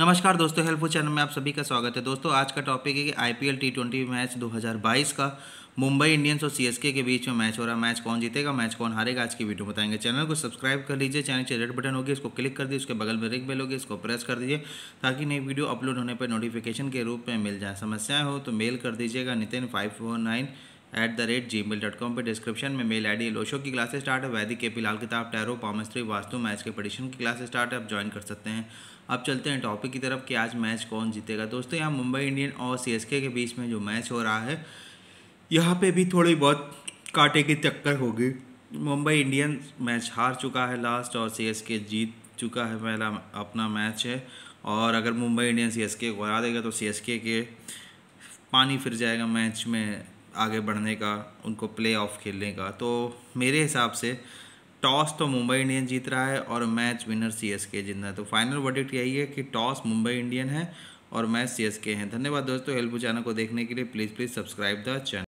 नमस्कार दोस्तों helpful channel में आप सभी का स्वागत है दोस्तों आज का टॉपिक है कि I P L T twenty match 2022 का मुंबई इंडियंस और सीएसके के बीच में मैच हो रहा है मैच कौन जीतेगा मैच कौन हारेगा आज की वीडियो बताएंगे चैनल को सब्सक्राइब कर लीजिए चैनल के रेड बटन होगी उसको क्लिक कर दीजिए उसके बगल में रिंग बेल होगी इसको प्रेस कर दीजिए ताकि नई वीडियो अपलोड होने पर नोटिफिकेशन के रूप में मिल जाए समस्याएँ हो तो मेल कर दीजिएगा Nitin five four nine at the rate ji mail dot com पर डिस्क्रिप्शन में मेल आई डी लोशो की क्लासेस स्टार्ट है वैदिक के पी लाल किताब टैरो पामिस्ट्री वास्तु मैच के पटिशन की क्लासेस स्टार्ट है आप ज्वाइन कर सकते हैं अब चलते हैं टॉपिक की तरफ कि आज मैच कौन जीतेगा दोस्तों यहाँ मुंबई इंडियन और सी के बीच में जो मैच हो रहा है यहाँ पर भी थोड़ी बहुत कांटे की टक्कर होगी मुंबई इंडियन मैच हार चुका है लास्ट और सी जीत चुका है पहला अपना मैच है और अगर मुंबई इंडियन सी को हरा देगा तो सी के पानी फिर जाएगा मैच में आगे बढ़ने का उनको प्ले ऑफ खेलने का तो मेरे हिसाब से टॉस तो मुंबई इंडियन जीत रहा है और मैच विनर सी एस के जीतना है तो फाइनल वर्डिक्ट यही है कि टॉस मुंबई इंडियन है और मैच सी एस के हैं धन्यवाद दोस्तों हेल्पू जाना को देखने के लिए please please subscribe the channel